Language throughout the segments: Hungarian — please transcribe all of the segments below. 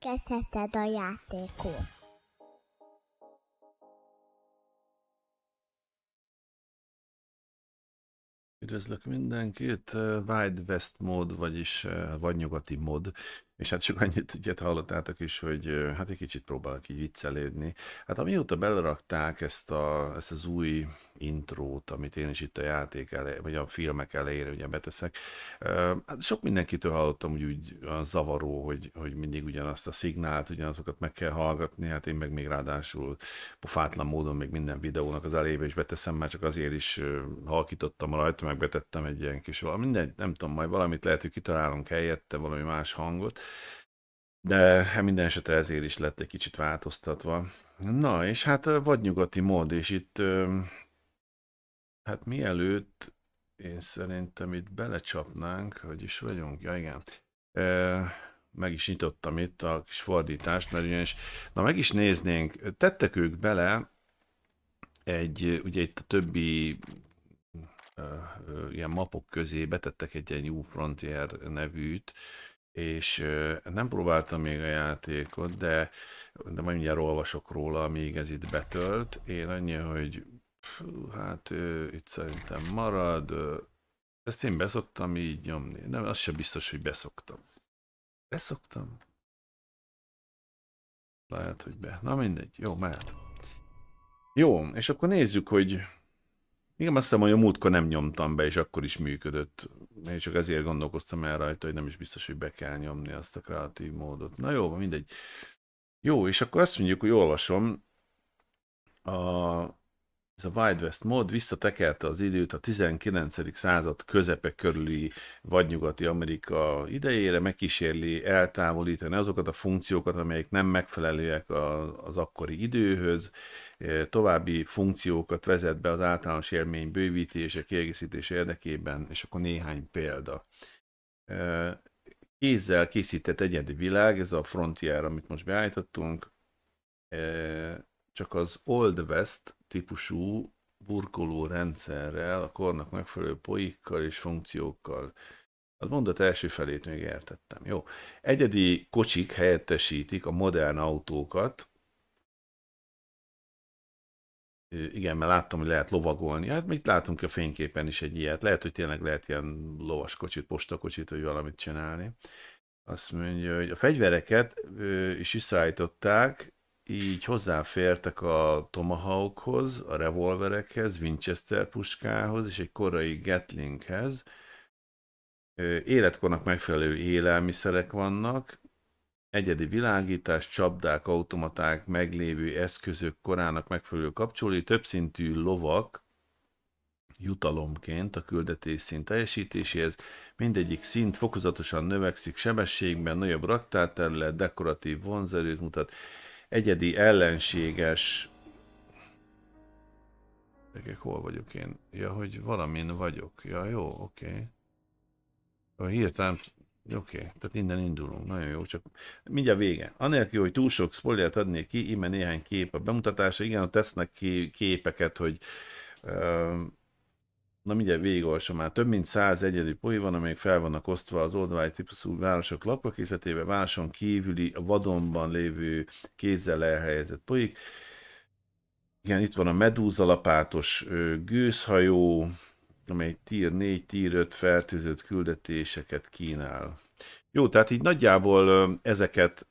Kezdheted a játékot. Üdvözlök mindenkit, eh, Wide West mód, vagyis eh, vagy nyugati mód és hát annyit ilyet hallottátok is, hogy hát egy kicsit próbálok így viccelődni. Hát amióta belerakták ezt, a, ezt az új intrót, amit én is itt a játék elé, vagy a filmek elejére ugye beteszek, hát sok mindenkitől hallottam, hogy úgy zavaró, hogy, hogy mindig ugyanazt a szignált, ugyanazokat meg kell hallgatni, hát én meg még ráadásul pofátlan módon még minden videónak az elébe is beteszem, már csak azért is halkítottam rajta, meg betettem egy ilyen kis valami, mindegy, nem tudom, majd valamit lehet, hogy kitalálunk helyette valami más hangot, de hát minden esetre ezért is lett egy kicsit változtatva. Na, és hát vagy nyugati mód, és itt hát mielőtt én szerintem itt belecsapnánk, hogy is vagyunk, ja igen, meg is nyitottam itt a kis fordítást, mert ugyanis, na meg is néznénk, tettek ők bele egy, ugye itt a többi ilyen mapok közé betettek egy ilyen New Frontier nevűt, és nem próbáltam még a játékot, de, de majd mindjárt olvasok róla, amíg ez itt betölt. Én annyi, hogy fú, hát itt szerintem marad. Ezt én beszoktam így nyomni. Nem, az sem biztos, hogy beszoktam. Beszoktam? Lehet, hogy be. Na mindegy, jó, mehet. Jó, és akkor nézzük, hogy igen, azt hiszem, hogy a múltkor nem nyomtam be, és akkor is működött. Én csak ezért gondolkoztam el rajta, hogy nem is biztos, hogy be kell nyomni azt a kreatív módot. Na jó, mindegy. Jó, és akkor azt mondjuk, hogy olvasom a ez a Wild West mód visszatekerte az időt a 19. század közepe körüli vagy nyugati Amerika idejére, megkísérli eltávolítani azokat a funkciókat, amelyek nem megfelelőek az akkori időhöz, e, további funkciókat vezet be az általános élmény bővítése, kiegészítése érdekében, és akkor néhány példa. E, kézzel készített egyedi világ, ez a Frontier, amit most beállítottunk, e, csak az Old West típusú burkoló rendszerrel, a kornak megfelelő poikkal és funkciókkal. A mondat első felét még értettem. Jó. Egyedi kocsik helyettesítik a modern autókat. Igen, mert láttam, hogy lehet lovagolni. Hát mit látunk a fényképen is egy ilyet. Lehet, hogy tényleg lehet ilyen lovas kocsit, postakocsit, vagy valamit csinálni. Azt mondja, hogy a fegyvereket is visszaállították, így hozzáfértek a Tomahawkhoz, a revolverekhez, Winchester puskához és egy korai Gatlinghez. Életkornak megfelelő élelmiszerek vannak, egyedi világítás, csapdák, automaták, meglévő eszközök korának megfelelő kapcsolói, többszintű lovak jutalomként a küldetés szint teljesítéséhez, mindegyik szint fokozatosan növekszik sebességben, nagyobb raktárterület, dekoratív vonzerőt mutat, egyedi, ellenséges... Egyek, hol vagyok én? Ja, hogy valamin vagyok. Ja, jó, oké. Okay. Hirtelen... Oké, okay. tehát innen indulunk. Nagyon jó, csak mindjárt vége. Anélkül, hogy túl sok spoilert adnék ki, íme néhány kép a bemutatása. Igen, tesznek ki képeket, hogy... Um Na mindjárt végigolvasom már. Több mint száz egyedi poi van, amelyek fel vannak osztva az oldalai típusú városok lapkakészletébe, városon kívüli, a vadonban lévő kézzel elhelyezett poik. Igen, itt van a medúzalapátos gőzhajó, amely tír 4, tír 5 fertőzött küldetéseket kínál. Jó, tehát így nagyjából ezeket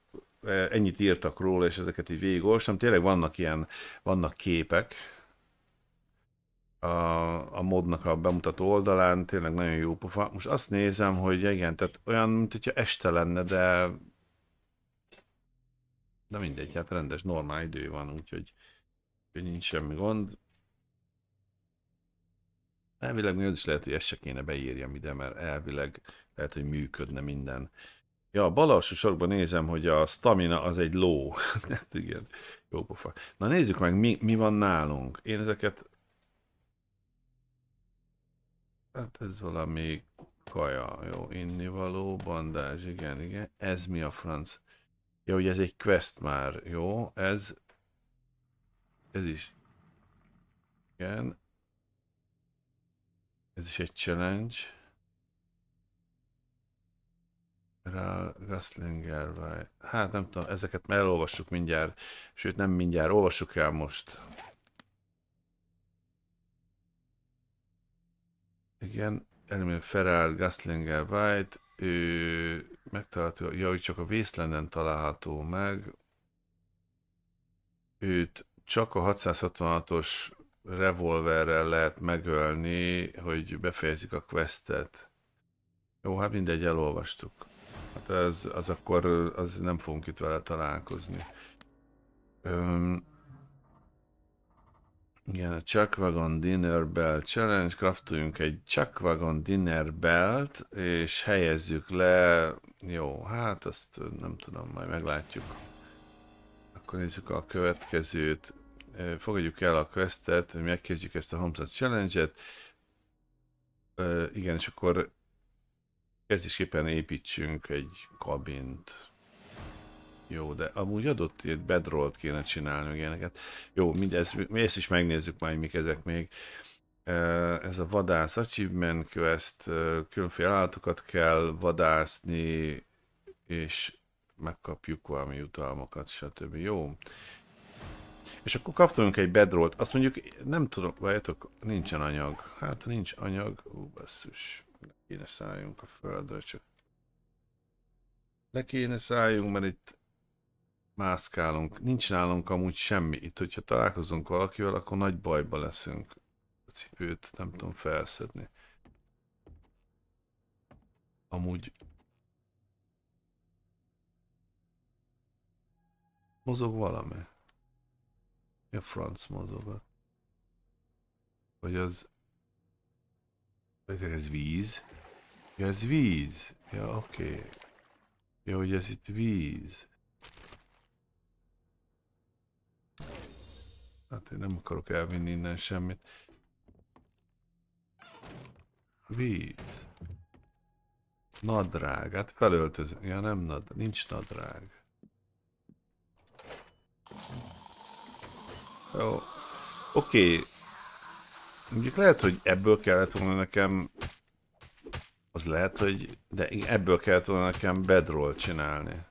ennyit írtak róla, és ezeket így végigolvastam. Tényleg vannak ilyen, vannak képek, a, a modnak a bemutató oldalán, tényleg nagyon jó pofa. Most azt nézem, hogy igen, tehát olyan, mint hogyha este lenne, de de mindegy, hát rendes, normál idő van, úgyhogy nincs semmi gond. Elvileg még az is lehet, hogy ezt se kéne beírjam ide, mert elvileg lehet, hogy működne minden. Ja, a bal alsó sorokban nézem, hogy a stamina az egy ló. hát igen, jó pofa. Na nézzük meg, mi, mi van nálunk. Én ezeket Hát ez valami kaja, jó, innivaló, bandázs, igen, igen. Ez mi a franc? Ja, ugye ez egy quest már, jó, ez... Ez is. Igen. Ez is egy challenge. Rá Gaslinger, vagy... Hát nem tudom, ezeket elolvassuk mindjárt, sőt nem mindjárt, olvassuk el most. Igen, Elmér Ferrell, Gaslinger, White, ő megtalálható, ja, hogy csak a vészlenden található meg. Őt csak a 666-os revolverrel lehet megölni, hogy befejezik a questet. Jó, hát mindegy, elolvastuk. Hát az, az akkor az nem fogunk itt vele találkozni. Öm, igen, a Chuck Wagon Dinner Bell Challenge, kraftoljunk egy Chuck Wagon Dinner Belt, és helyezzük le, jó, hát azt nem tudom, majd meglátjuk. Akkor nézzük a következőt, fogadjuk el a questet, megkezdjük ezt a Homestead Challenge-et, igen, és akkor kezdésképpen építsünk egy kabint. Jó, de amúgy adott itt bedrollt kéne csinálni, meg ilyeneket. Jó, mindez, mi ezt is megnézzük majd, mik ezek még. Ez a vadász achievement quest, különféle állatokat kell vadászni, és megkapjuk valami jutalmakat, stb. Jó. És akkor kaptunk egy bedrollt. Azt mondjuk, nem tudom, vajatok, nincsen anyag. Hát, nincs anyag. Ó, basszus. Kéne szálljunk a földre, csak le kéne szálljunk, mert itt mászkálunk. Nincs nálunk amúgy semmi. Itt, hogyha találkozunk valakivel, akkor nagy bajba leszünk. A cipőt nem tudom felszedni. Amúgy... Mozog valami? Mi a franc mozog? Vagy az... Vagy ez víz? Ja, ez víz. Ja, oké. Okay. Ja, hogy ez itt víz. Hát én nem akarok elvinni innen semmit. Víz. Nadrág. Hát felöltözünk. Ja nem nad, nincs nadrág. Jó. Oké. Okay. Mondjuk lehet, hogy ebből kellett volna nekem... Az lehet, hogy... De ebből kellett volna nekem bedroll csinálni.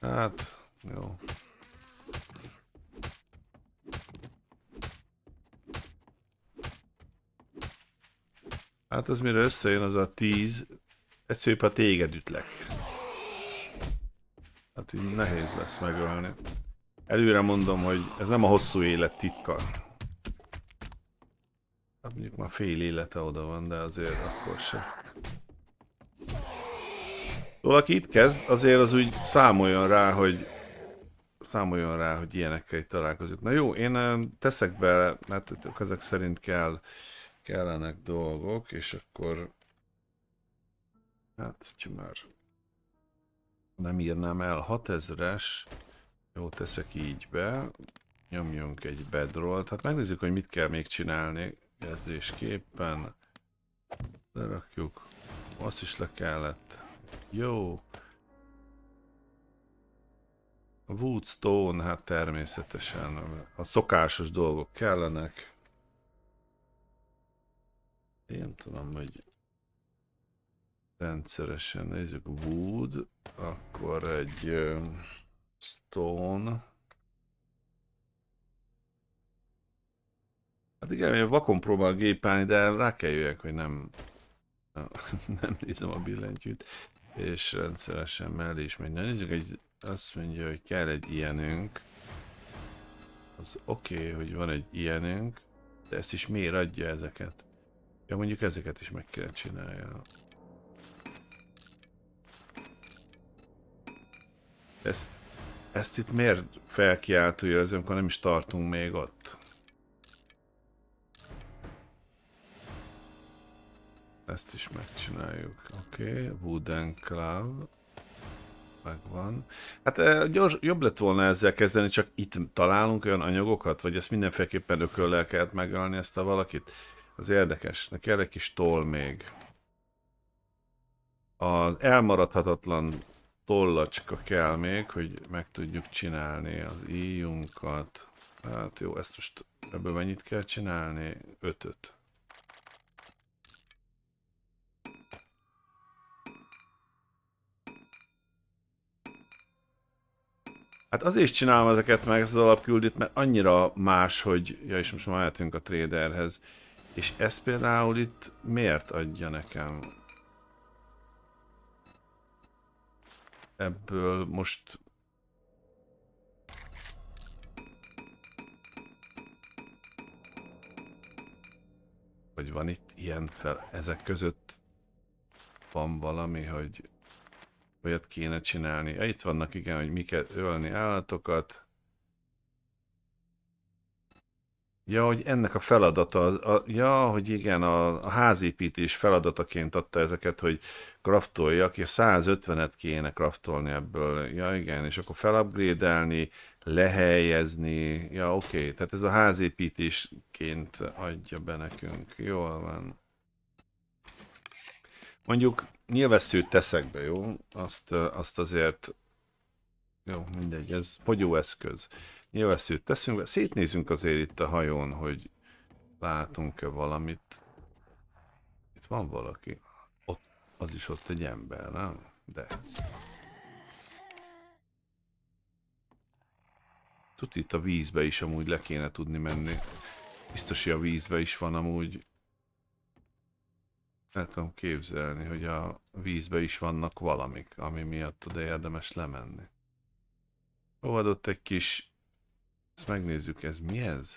Hát... Jó. Hát az mire összejön az a 10, egy a téged ütlek. Hát így nehéz lesz megölni. Előre mondom, hogy ez nem a hosszú élet titka. Hát mondjuk már fél élete oda van, de azért akkor se. Szóval aki itt kezd, azért az úgy számoljon rá, hogy számoljon rá, hogy ilyenekkel itt találkozunk. Na jó, én eh, teszek bele, mert ezek szerint kell kellenek dolgok, és akkor hát, hogyha már nem írnám el 6000-es, jó, teszek így be, nyomjunk egy bedrollt, hát megnézzük, hogy mit kell még csinálni kezdésképpen, lerakjuk, azt is le kellett, jó, a Woodstone, hát természetesen a szokásos dolgok kellenek, én tudom, hogy rendszeresen nézzük wood, akkor egy stone. Hát igen, én vakon próbál gépálni, de rá kell jöjjek, hogy nem, nem nézem a billentyűt. És rendszeresen mellé is megy. Nézzük, egy, azt mondja, hogy kell egy ilyenünk. Az oké, okay, hogy van egy ilyenünk, de ezt is miért adja ezeket? Ja, mondjuk ezeket is meg kell csinálja. Ezt, ezt itt miért felkiáltója az, amikor nem is tartunk még ott? Ezt is megcsináljuk. Oké, okay. Wooden Club. Megvan. Hát eh, gyors, jobb lett volna ezzel kezdeni, csak itt találunk olyan anyagokat, vagy ezt mindenféleképpen ököllel kellett megölni ezt a valakit? Az érdekes. Na kell egy kis toll még. Az elmaradhatatlan tollacska kell még, hogy meg tudjuk csinálni az íjunkat. Hát jó, ezt most ebből mennyit kell csinálni? Ötöt. Hát azért is csinálom ezeket meg, ez az alapküldit, mert annyira más, hogy... Ja, és most már a traderhez. És ez például itt miért adja nekem? Ebből most... Hogy van itt ilyen fel... Ezek között van valami, hogy olyat kéne csinálni. Ja, itt vannak igen, hogy miket ölni állatokat. Ja, hogy ennek a feladata, a, ja, hogy igen, a, a házépítés feladataként adta ezeket, hogy kraftoljak, és 150-et kéne kraftolni ebből, ja igen, és akkor felupgrade-elni, lehelyezni, ja oké, okay. tehát ez a házépítésként adja be nekünk, jól van. Mondjuk nyilvesszőt teszek be, jó? Azt, azt azért, jó, mindegy, ez fogyóeszköz. eszköz nyilvesszőt teszünk, szétnézünk azért itt a hajón, hogy látunk-e valamit. Itt van valaki. Ott, az is ott egy ember, nem? De. Tud itt a vízbe is amúgy le kéne tudni menni. Biztos, hogy a vízbe is van amúgy. El tudom képzelni, hogy a vízbe is vannak valamik, ami miatt oda érdemes lemenni. Ó, adott egy kis ezt megnézzük, ez mi ez?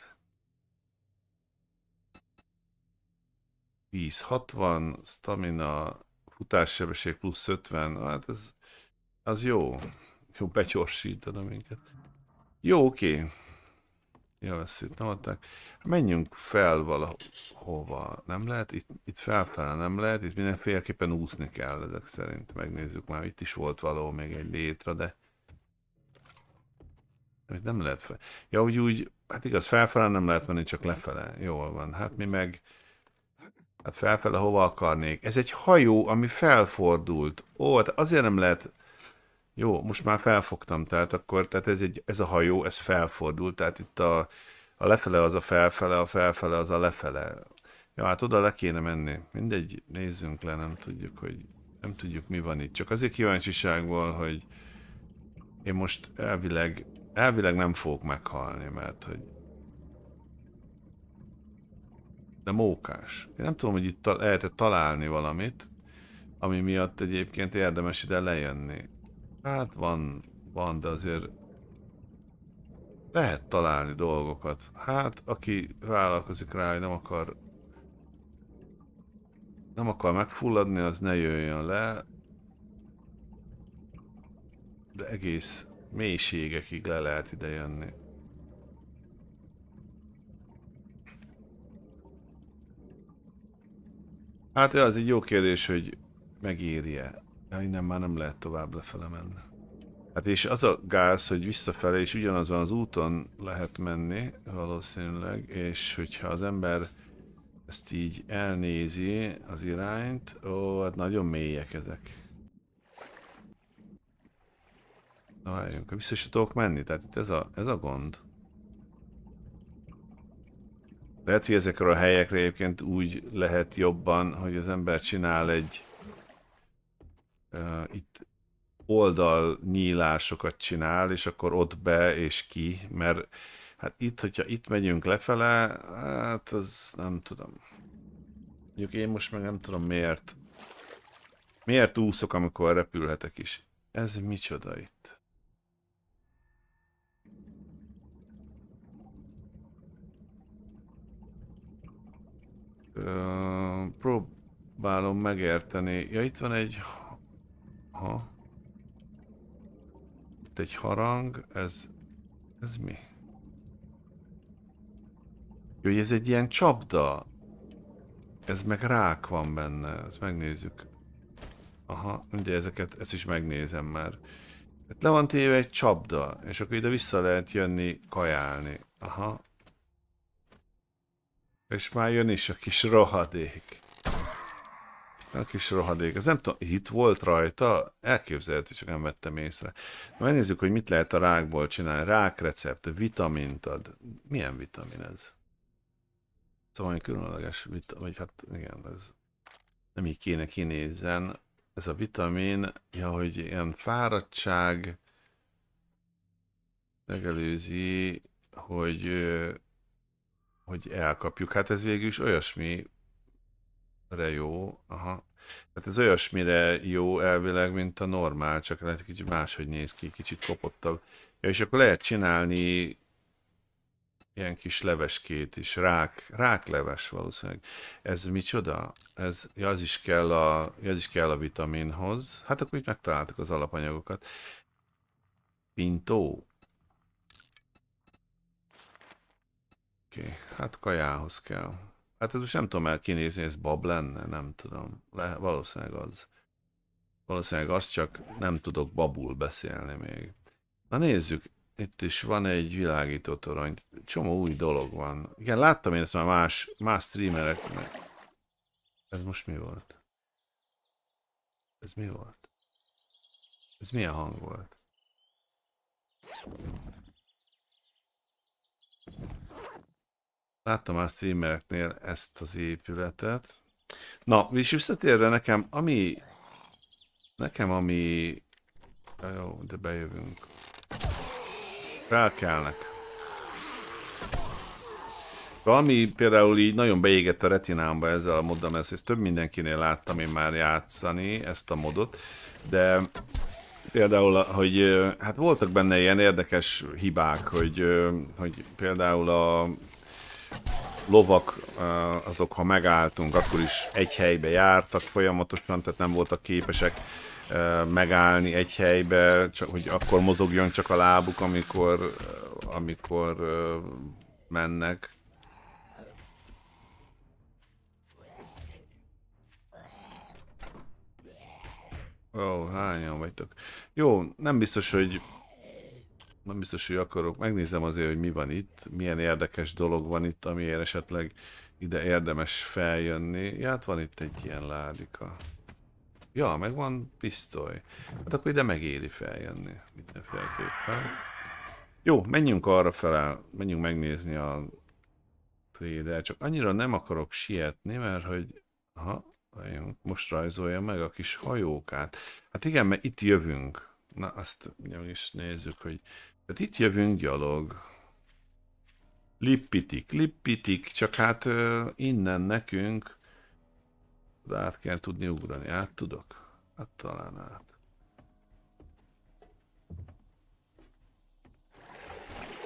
10-60, stamina, futássebesség plusz 50, hát ez az jó. Jó, begyorsítanom minket. Jó, oké. Okay. Ja, ezt itt nem adták. Menjünk fel valahova. Nem lehet? Itt, itt felfele nem lehet. Itt mindenféleképpen úszni kell ezek szerint. Megnézzük már. Itt is volt való még egy létre, de hogy nem lehet fel. Ja, úgy, úgy, hát igaz, felfele nem lehet menni, csak lefele. Jól van. Hát mi meg... Hát felfele hova akarnék? Ez egy hajó, ami felfordult. Ó, hát azért nem lehet... Jó, most már felfogtam, tehát akkor tehát ez, egy, ez a hajó, ez felfordult, tehát itt a, a lefele az a felfele, a felfele az a lefele. Ja, hát oda le kéne menni. Mindegy, nézzünk le, nem tudjuk, hogy nem tudjuk mi van itt. Csak azért kíváncsiságból, hogy én most elvileg elvileg nem fogok meghalni, mert hogy... De mókás. Én nem tudom, hogy itt ta lehet találni valamit, ami miatt egyébként érdemes ide lejönni. Hát van, van, de azért lehet találni dolgokat. Hát, aki vállalkozik rá, hogy nem akar nem akar megfulladni, az ne jöjjön le. De egész mélységekig le lehet ide jönni. Hát az egy jó kérdés, hogy megéri-e. Ja, innen már nem lehet tovább lefele menni. Hát és az a gáz, hogy visszafele és ugyanazon az úton lehet menni valószínűleg, és hogyha az ember ezt így elnézi az irányt, ó, hát nagyon mélyek ezek. Na várjunk, vissza is tudok menni, tehát itt ez a, ez a gond. Lehet, hogy ezekről a helyekre egyébként úgy lehet jobban, hogy az ember csinál egy uh, itt oldal nyílásokat csinál, és akkor ott be és ki, mert hát itt, hogyha itt megyünk lefele, hát az nem tudom. Mondjuk én most meg nem tudom miért. Miért úszok, amikor repülhetek is? Ez micsoda itt? próbálom megérteni. Ja, itt van egy... Ha. Itt egy harang, ez... Ez mi? Jó, ez egy ilyen csapda. Ez meg rák van benne, ezt megnézzük. Aha, ugye ezeket, ezt is megnézem már. Itt hát le van téve egy csapda, és akkor ide vissza lehet jönni kajálni. Aha, és már jön is a kis rohadék. A kis rohadék. Ez nem tudom, itt volt rajta? Elképzelhető, csak nem vettem észre. Na, megnézzük, hogy mit lehet a rákból csinálni. Rákrecept, vitamint ad. Milyen vitamin ez? Szóval egy különleges vitamin, vagy hát igen, ez nem így kéne kinézzen. Ez a vitamin, ja, hogy ilyen fáradtság megelőzi, hogy hogy elkapjuk. Hát ez végül is olyasmire jó. Aha. Tehát ez olyasmire jó elvileg, mint a normál, csak lehet kicsit máshogy néz ki, kicsit kopottabb. Ja, és akkor lehet csinálni ilyen kis leveskét is, rák, rákleves valószínűleg. Ez micsoda? Ez, ja, az, is kell a, ja, az is kell a vitaminhoz. Hát akkor itt megtaláltuk az alapanyagokat. Pintó. Oké, okay. hát kajához kell. Hát ez most nem tudom elkinézni, ez bab lenne, nem tudom. Le, valószínűleg az. Valószínűleg az csak nem tudok babul beszélni még. Na nézzük, itt is van egy világító torony. Csomó új dolog van. Igen, láttam én ezt már más, más streamereknek. Ez most mi volt? Ez mi volt? Ez milyen hang volt? Láttam már streamereknél ezt az épületet. Na, és visszatérve nekem, ami... Nekem, ami... Ja, jó, de bejövünk. Felkelnek. Valami például így nagyon beégett a retinámba ezzel a moddal, mert ezt több mindenkinél láttam én már játszani ezt a modot, de például, hogy hát voltak benne ilyen érdekes hibák, hogy, hogy például a lovak, azok ha megálltunk, akkor is egy helybe jártak folyamatosan, tehát nem voltak képesek megállni egy helybe, csak, hogy akkor mozogjon csak a lábuk, amikor, amikor mennek. Ó, oh, hányan vagytok? Jó, nem biztos, hogy nem biztos, hogy akarok. Megnézem azért, hogy mi van itt, milyen érdekes dolog van itt, amiért esetleg ide érdemes feljönni. Ja, hát van itt egy ilyen ládika. Ja, meg van pisztoly. Hát akkor ide megéri feljönni mindenféleképpen. Jó, menjünk arra fel, menjünk megnézni a trader. Csak annyira nem akarok sietni, mert hogy... Aha, most rajzolja meg a kis hajókát. Hát igen, mert itt jövünk. Na, azt is nézzük, hogy tehát itt jövünk gyalog. Lippitik, lippitik, csak hát innen nekünk át kell tudni ugrani. Át tudok? Hát talán át.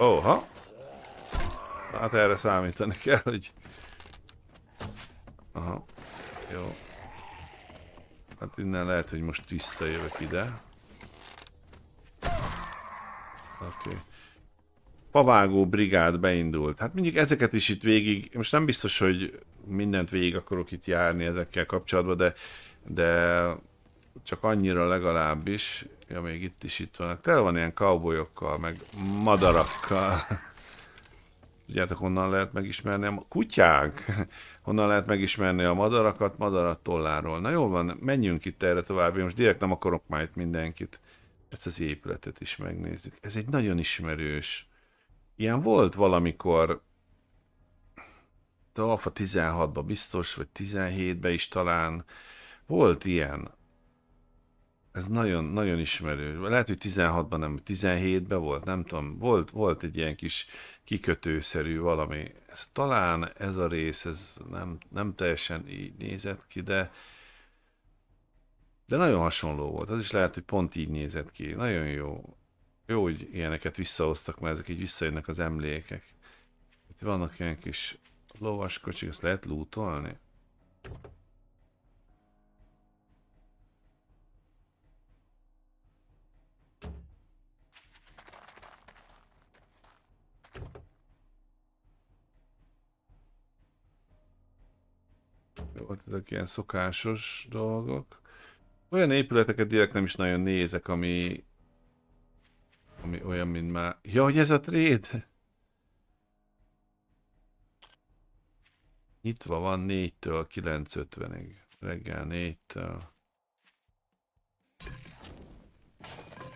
Óha! Hát erre számítani kell, hogy... Aha. Jó. Hát innen lehet, hogy most visszajövök ide. Oké. Okay. Pavágó brigád beindult. Hát mindig ezeket is itt végig, most nem biztos, hogy mindent végig akarok itt járni ezekkel kapcsolatban, de, de csak annyira legalábbis, ja még itt is itt van. Tele van ilyen cowboyokkal, meg madarakkal. Tudjátok, honnan lehet megismerni a kutyák? Honnan lehet megismerni a madarakat? Madarat tolláról. Na jól van, menjünk itt erre tovább. Én most direkt nem akarok már itt mindenkit ezt hát az épületet is megnézzük. Ez egy nagyon ismerős. Ilyen volt valamikor de Alfa 16-ba biztos, vagy 17-be is talán. Volt ilyen. Ez nagyon, nagyon ismerő. Lehet, hogy 16-ban nem, 17-ben volt, nem tudom. Volt, volt egy ilyen kis kikötőszerű valami. Ez, talán ez a rész, ez nem, nem teljesen így nézett ki, de de nagyon hasonló volt, az is lehet, hogy pont így nézett ki. Nagyon jó. Jó, hogy ilyeneket visszahoztak, mert ezek így visszajönnek az emlékek. Itt vannak ilyen kis lovaskocsik, ezt lehet lootolni? Jó, hát ezek ilyen szokásos dolgok. Olyan épületeket direkt nem is nagyon nézek, ami... Ami olyan, mint már... Ja, hogy ez a tréd? Nyitva van 4-től 9.50-ig. Reggel 4-től.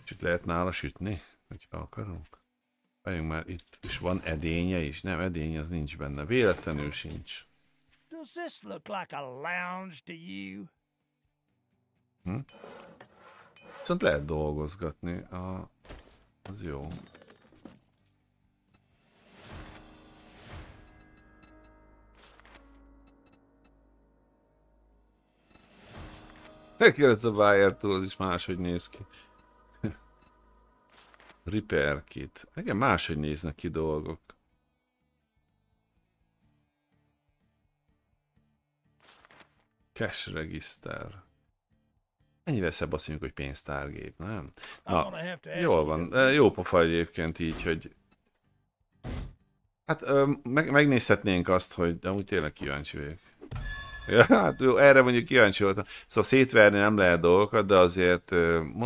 És itt lehet nála sütni, hogyha akarunk. Vajon már itt, is van edénye is. Nem, edény az nincs benne. Véletlenül sincs. Does this look like a lounge to you? Hm? Viszont lehet dolgozgatni, a... az jó. Megkérdez a Bayer-től, az is máshogy néz ki. Repair kit. Igen, máshogy néznek ki dolgok. Cash register. Mennyivel szebb azt mondjuk, hogy pénztárgép, nem? Na, jól van. Jó pofa egyébként így, hogy... Hát meg, megnézhetnénk azt, hogy de úgy tényleg kíváncsi vagyok. Ja, hát jó, erre mondjuk kíváncsi voltam. Szóval szétverni nem lehet dolgokat, de azért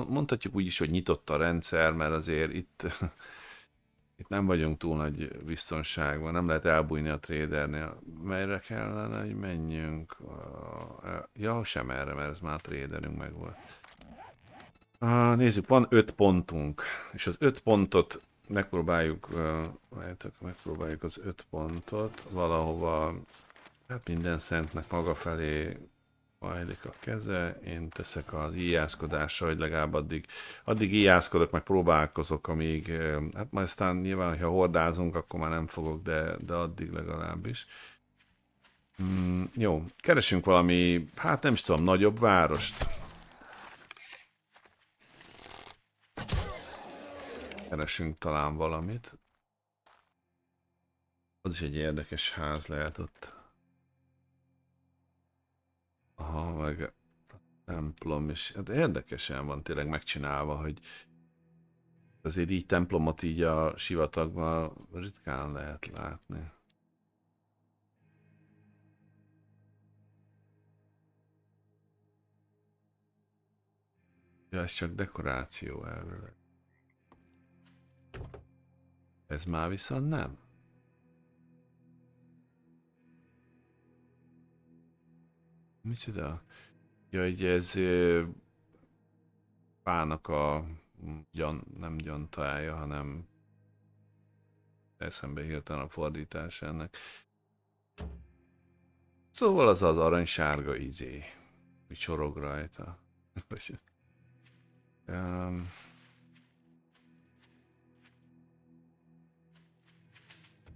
mondhatjuk úgy is, hogy nyitott a rendszer, mert azért itt itt nem vagyunk túl nagy biztonságban, nem lehet elbújni a trédernél. Merre kellene, hogy menjünk? Ja, sem erre, mert ez már a tréderünk meg volt. Ah, nézzük, van 5 pontunk, és az 5 pontot megpróbáljuk, várjátok, megpróbáljuk az 5 pontot valahova, hát minden szentnek maga felé hajlik a keze, én teszek az íjászkodásra, hogy legalább addig, addig íjászkodok, meg próbálkozok, amíg, hát majd aztán nyilván, ha hordázunk, akkor már nem fogok, de, de addig legalábbis. Mm, jó, keresünk valami, hát nem is tudom, nagyobb várost. Keresünk talán valamit. Az is egy érdekes ház lehet ott. Aha, meg a templom is. Hát érdekesen van tényleg megcsinálva, hogy azért így templomot így a sivatagban ritkán lehet látni. Ja, ez csak dekoráció elvileg. Ez már viszont nem. Micsoda? Ja, hogy ez pának a gyan, nem gyantája, hanem eszembe hirtelen a fordítás ennek. Szóval az az aranysárga izé, hogy csorog rajta. um,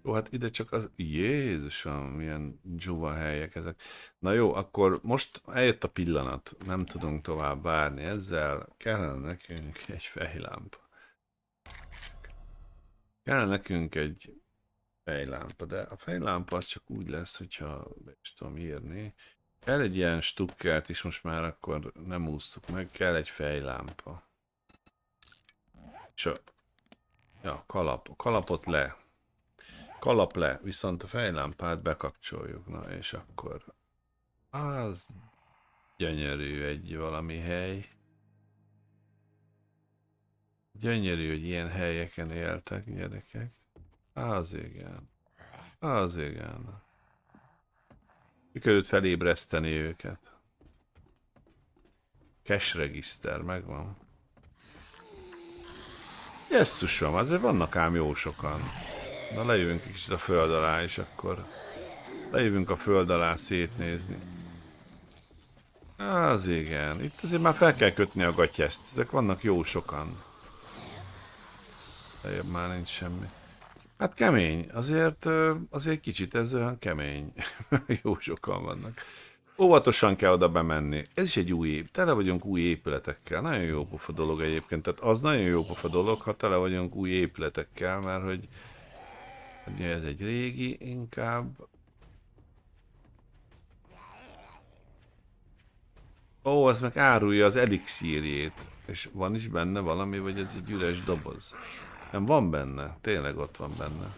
Jó, hát ide csak az... Jézusom, milyen dzsuva helyek ezek. Na jó, akkor most eljött a pillanat. Nem tudunk tovább várni ezzel. Kellene nekünk egy fejlámpa. Kellene nekünk egy fejlámpa, de a fejlámpa az csak úgy lesz, hogyha be is tudom írni. Kell egy ilyen stukkert is, most már akkor nem úsztuk meg, kell egy fejlámpa. És a... Ja, kalap. A kalapot le. Kalap le, viszont a fejlámpát bekapcsoljuk. Na, és akkor... Az gyönyörű egy valami hely. Gyönyörű, hogy ilyen helyeken éltek gyerekek. Az igen. Az igen. Sikerült felébreszteni őket. Cash regiszter, megvan. Jesszusom, azért vannak ám jó sokan. Na lejövünk egy kicsit a föld alá, és akkor lejövünk a föld alá szétnézni. Az igen, itt azért már fel kell kötni a gatyeszt, ezek vannak jó sokan. Lejjebb már nincs semmi. Hát kemény, azért, azért kicsit ez olyan kemény. jó sokan vannak. Óvatosan kell oda bemenni. Ez is egy új épület. Tele vagyunk új épületekkel. Nagyon jó pofa dolog egyébként. Tehát az nagyon jó pofa dolog, ha tele vagyunk új épületekkel, mert hogy ez egy régi inkább. Ó, az meg árulja az elixírjét. És van is benne valami, vagy ez egy üres doboz? Nem, van benne. Tényleg ott van benne.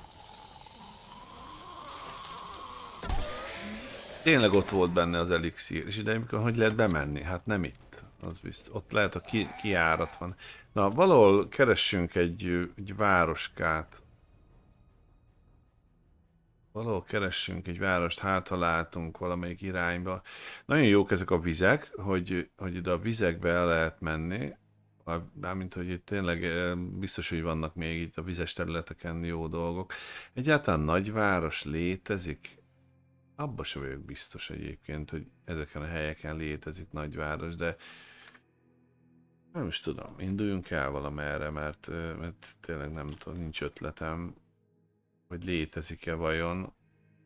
Tényleg ott volt benne az elixír. És ide, mikor hogy lehet bemenni? Hát nem itt. Az biztos. Ott lehet a ki, kiárat van. Na, valahol keressünk egy, egy városkát. Valahol keressünk egy várost, hát ha látunk valamelyik irányba. Nagyon jók ezek a vizek, hogy, hogy ide a vizekbe el lehet menni, mint hogy itt tényleg eh, biztos, hogy vannak még itt a vizes területeken jó dolgok. Egyáltalán nagyváros létezik? Abba sem vagyok biztos egyébként, hogy ezeken a helyeken létezik nagyváros, de nem is tudom, induljunk el valamerre, mert, eh, mert tényleg nem tudom, nincs ötletem hogy létezik-e vajon.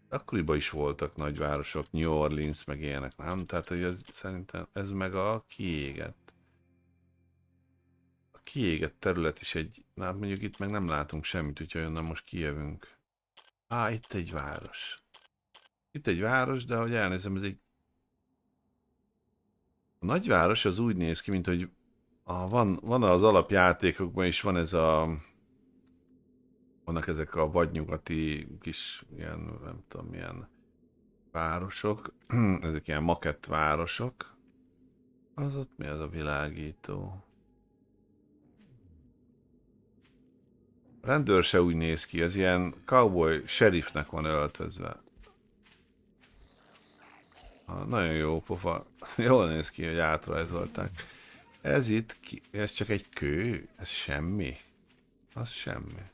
Akkoriban is voltak nagyvárosok, New Orleans, meg ilyenek, nem? Tehát, hogy ez, szerintem ez meg a kiégett. A kiégett terület is egy, na hát mondjuk itt meg nem látunk semmit, hogyha onnan most kijövünk. Á, itt egy város. Itt egy város, de ahogy elnézem, ez egy... A nagyváros az úgy néz ki, mint hogy a, van, van az alapjátékokban is van ez a vannak ezek a vadnyugati kis ilyen, nem tudom, ilyen városok, ezek ilyen makett városok. Az ott mi az a világító? A rendőr se úgy néz ki, az ilyen cowboy sheriffnek van öltözve. Ha, nagyon jó pofa. Jól néz ki, hogy átrajzolták. Ez itt, ki, ez csak egy kő? Ez semmi? Az semmi.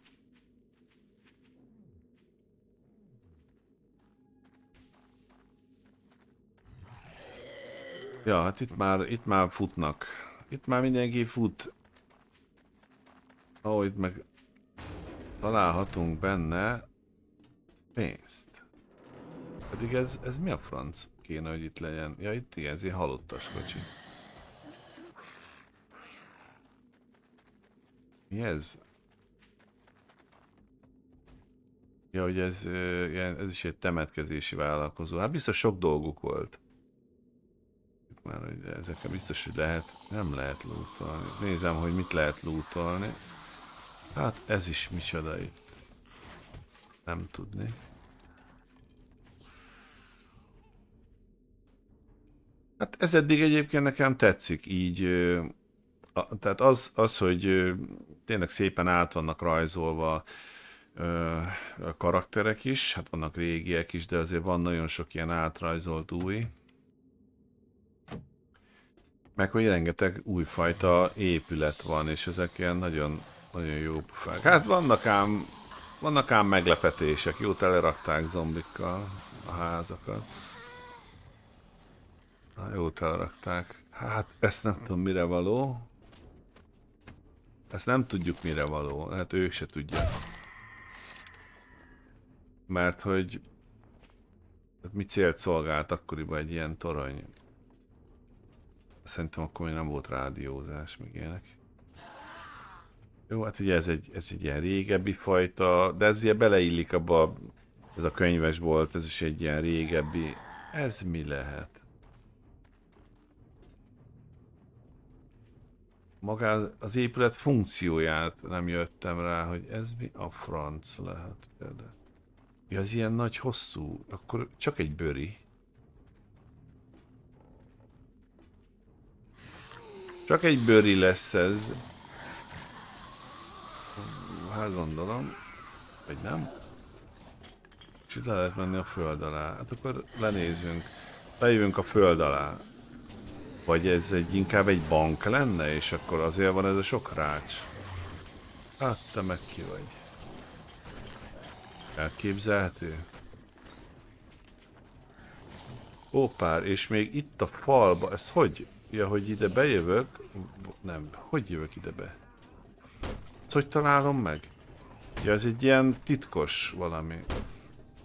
Ja, hát itt már, itt már futnak. Itt már mindenki fut. Ahogy meg találhatunk benne pénzt. Pedig ez, ez mi a franc kéne, hogy itt legyen? Ja, itt igen, ez egy halottas kocsi. Mi ez? Ja, hogy ez, ez is egy temetkezési vállalkozó. Hát biztos sok dolguk volt. Mert ugye ezekkel biztos, hogy lehet. Nem lehet lootolni. Nézem, hogy mit lehet lootolni. Hát ez is micsoda itt. Nem tudni. Hát ez eddig egyébként nekem tetszik így. Tehát az, az hogy tényleg szépen át vannak rajzolva karakterek is, hát vannak régiek is, de azért van nagyon sok ilyen átrajzolt új. Meg hogy rengeteg újfajta épület van, és ezek ilyen nagyon, nagyon jó pufák. Hát vannak ám, vannak ám meglepetések, jó telerakták zombikkal a házakat. Na, jó telerakták. Hát ezt nem tudom mire való. Ezt nem tudjuk mire való, hát ők se tudják. Mert hogy hát mi célt szolgált akkoriban egy ilyen torony? Szerintem akkor még nem volt rádiózás, még ilyenek. Jó, hát ugye ez egy, ez egy ilyen régebbi fajta, de ez ugye beleillik abba, ez a könyves volt, ez is egy ilyen régebbi. Ez mi lehet? Magá az épület funkcióját nem jöttem rá, hogy ez mi a franc lehet például. Ja, az ilyen nagy hosszú, akkor csak egy bőri. Csak egy bőri lesz ez. Hát gondolom, vagy nem. Kicsit le lehet menni a föld alá. Hát akkor lenézünk. Lejövünk a föld alá. Vagy ez egy inkább egy bank lenne, és akkor azért van ez a sok rács. Hát te meg ki vagy. Elképzelhető? Ó, pár, és még itt a falba, ez hogy? Ja, hogy ide bejövök? Nem, hogy jövök ide be? Ezt hogy találom meg? Ja, ez egy ilyen titkos valami.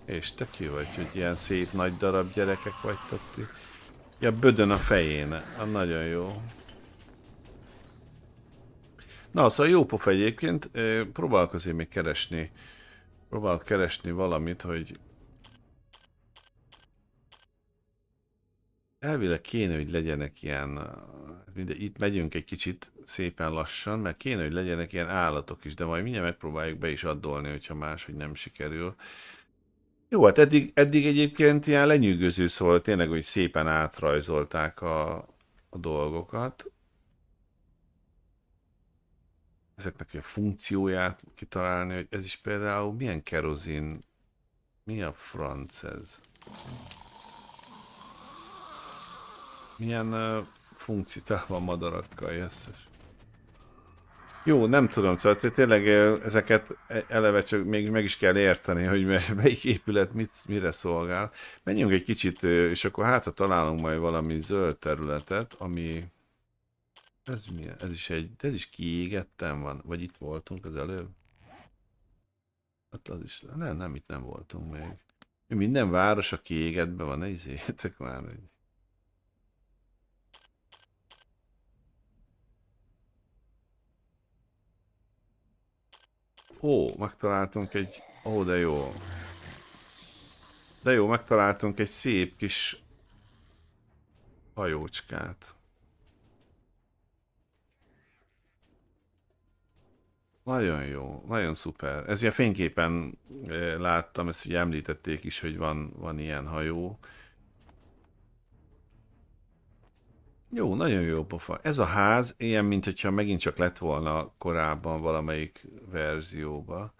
És te ki vagy, hogy ilyen szép nagy darab gyerekek vagytok ti? Ja, bödön a fején. A nagyon jó. Na, szóval jó pofa egyébként. Próbálok még keresni. Próbálok keresni valamit, hogy Elvileg kéne, hogy legyenek ilyen, mindegy, itt megyünk egy kicsit szépen lassan, mert kéne, hogy legyenek ilyen állatok is, de majd mindjárt megpróbáljuk be is addolni, hogyha máshogy nem sikerül. Jó, hát eddig, eddig egyébként ilyen lenyűgöző szóval tényleg, hogy szépen átrajzolták a, a dolgokat. Ezeknek a funkcióját kitalálni, hogy ez is például milyen kerozin, mi a franc ez? Milyen uh, funkció van madarakkal, jesszes. Jó, nem tudom, szóval tényleg ezeket e- eleve csak még meg is kell érteni, hogy melyik épület mit, mire szolgál. Menjünk egy kicsit, és akkor hát találunk majd valami zöld területet, ami... Ez mi? Ez is egy... De ez is kiégettem van. Vagy itt voltunk az előbb? Hát az is... Nem, nem, itt nem voltunk még. Minden város a kiégetben van, ne már, hogy... Ó, megtaláltunk egy... Ó, de jó. De jó, megtaláltunk egy szép kis hajócskát. Nagyon jó, nagyon szuper. Ez ugye fényképen eh, láttam, ezt ugye említették is, hogy van, van ilyen hajó. Jó, nagyon jó pofa. Ez a ház ilyen, mint hogyha megint csak lett volna korábban valamelyik verzióba.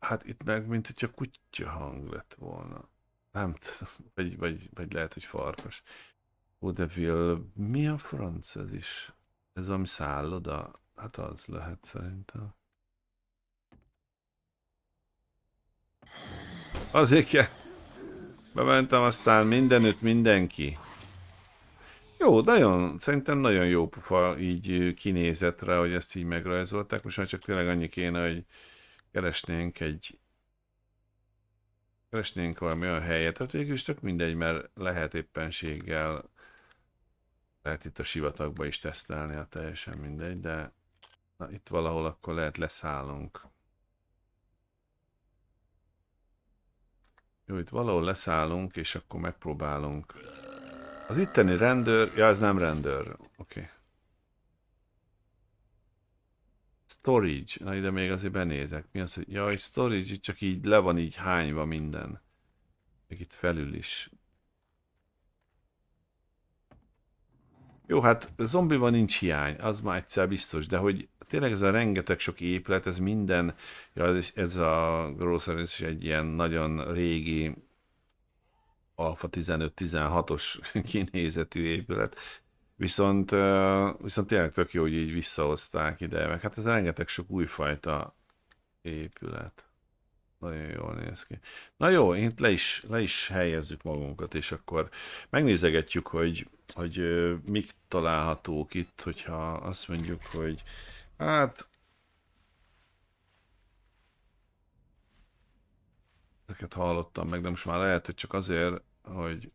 Hát itt meg, mint hogyha kutya hang lett volna. Nem tudom, vagy, vagy, vagy lehet, hogy farkas. Odeville, mi a franc ez is? Ez valami szálloda? Hát az lehet szerintem. Azért kell. Bementem aztán mindenütt mindenki. Jó, nagyon, szerintem nagyon jó pufa így kinézetre, hogy ezt így megrajzolták. Most már csak tényleg annyi kéne, hogy keresnénk egy keresnénk valami olyan helyet, Tehát végül is tök mindegy, mert lehet éppenséggel lehet itt a sivatagba is tesztelni, a hát teljesen mindegy, de na, itt valahol akkor lehet leszállunk. Jó, itt valahol leszállunk, és akkor megpróbálunk. Az itteni rendőr... Ja, ez nem rendőr. Oké. Okay. Storage. Na ide még azért benézek. Mi az, hogy... Jaj, storage, itt csak így le van így hányva minden. Meg itt felül is. Jó, hát zombiban nincs hiány, az már egyszer biztos, de hogy tényleg ez a rengeteg sok épület, ez minden, ja, ez, a Grocery is egy ilyen nagyon régi Alfa 15-16-os kinézetű épület, viszont, viszont tényleg tök jó, hogy így visszahozták ide, meg hát ez rengeteg sok újfajta épület. Nagyon jól néz ki. Na jó, én le is, le is helyezzük magunkat, és akkor megnézegetjük, hogy, hogy mik találhatók itt, hogyha azt mondjuk, hogy Hát... Ezeket hallottam meg, de most már lehet, hogy csak azért, hogy...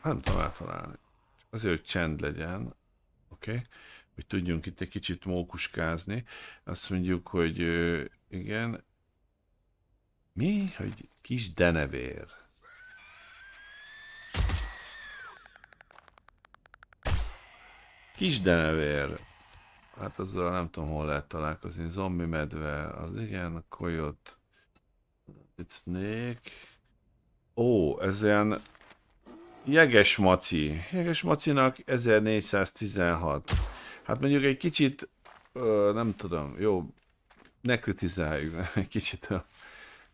Hát nem tudom eltalálni. azért, hogy csend legyen. Oké? Okay? Hogy tudjunk itt egy kicsit mókuskázni. Azt mondjuk, hogy igen... Mi? Hogy kis denevér. denevér. Hát azzal nem tudom, hol lehet találkozni. Zombi medve, az igen, kolyot. It's snake. Ó, ez ilyen jeges maci. Jeges macinak 1416. Hát mondjuk egy kicsit, ö, nem tudom, jó, ne kritizáljuk, egy kicsit a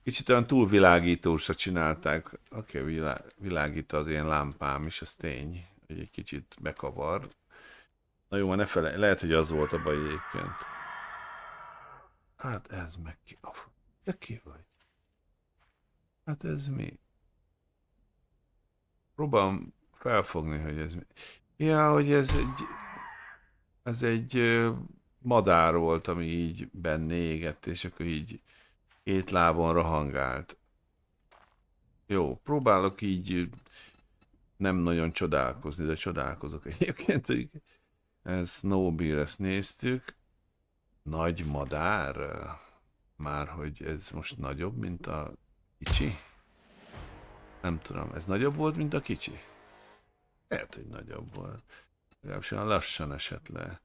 Kicsit olyan túlvilágítósra csinálták. Oké, okay, világít az én lámpám is, az tény, hogy egy kicsit bekavar, Na jó, már ne fele. Lehet, hogy az volt a baj egyébként. Hát ez meg ki. De ki vagy? Hát ez mi? Próbálom felfogni, hogy ez mi. Ja, hogy ez egy... Ez egy madár volt, ami így benne égett, és akkor így két lábon rahangált. Jó, próbálok így nem nagyon csodálkozni, de csodálkozok egyébként, hogy Snowbeer, ezt néztük. Nagy madár? Már hogy ez most nagyobb, mint a kicsi? Nem tudom, ez nagyobb volt, mint a kicsi? Lehet, hogy nagyobb volt. Legalábbis olyan lassan esett le.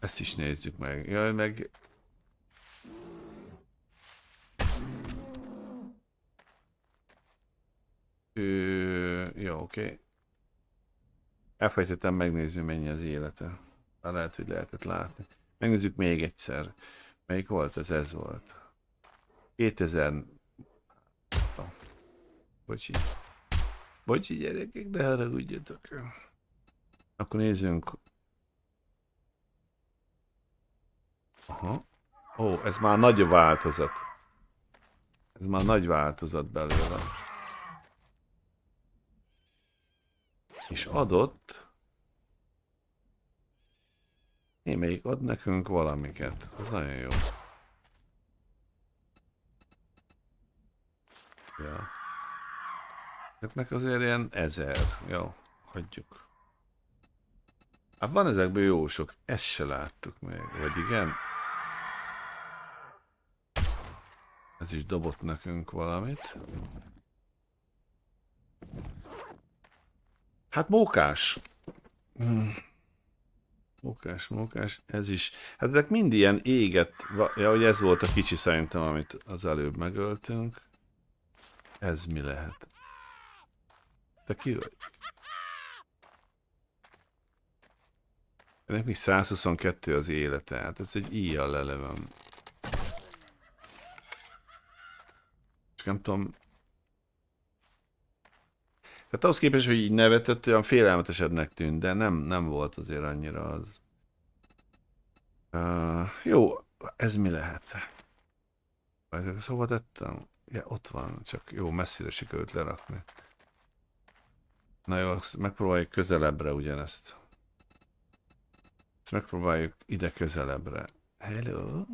Ezt is nézzük meg. Jaj, meg... Ö, jó, oké. Okay. Elfejtettem megnézni, mennyi az élete. Már lehet, hogy lehetett látni. Megnézzük még egyszer. Melyik volt? Ez ez volt. 2000... Bocsi. Bocsi gyerekek, de haragudjatok. Akkor nézzünk. Aha. Ó, ez már nagy változat. Ez már nagy változat belőle. és adott, némelyik ad nekünk valamiket. az nagyon jó. Ja. Hát Ezeknek azért ilyen ezer. Jó, hagyjuk. Hát van ezekből jó sok, ezt se láttuk még, vagy igen? Ez is dobott nekünk valamit. Hát mókás. Hmm. Mókás, mókás, ez is. Hát ezek mind ilyen éget, ja, hogy ez volt a kicsi szerintem, amit az előbb megöltünk. Ez mi lehet? Te ki vagy? Ennek még 122 az élete, hát ez egy íjjal lelevem. Csak nem tudom, tehát ahhoz képest, hogy így nevetett, olyan félelmetesebbnek tűnt, de nem, nem volt azért annyira az. Uh, jó, ez mi lehet? Ez hova tettem? Ja, ott van, csak jó, messzire sikerült lerakni. Na jó, megpróbáljuk közelebbre ugyanezt. Ezt megpróbáljuk ide közelebbre. Hello?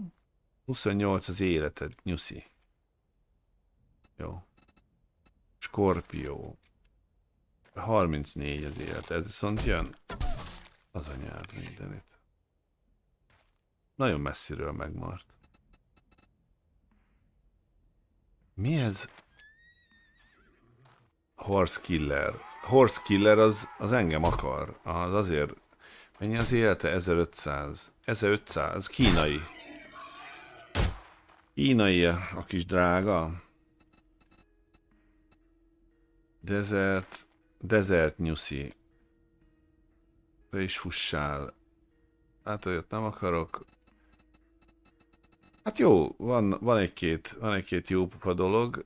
28 az életed, nyuszi. Jó. Skorpió. 34 az élet, ez viszont jön. Az anyád mindenit. Nagyon messziről megmart. Mi ez? Horse Killer. Horse Killer az, az engem akar. Az azért... Mennyi az élete? 1500. 1500. Kínai. Kínai -e a kis drága. Desert Desert Nyuszi. Te is fussál. Hát ott nem akarok. Hát jó, van, van egy-két van egy-két jó pupa dolog.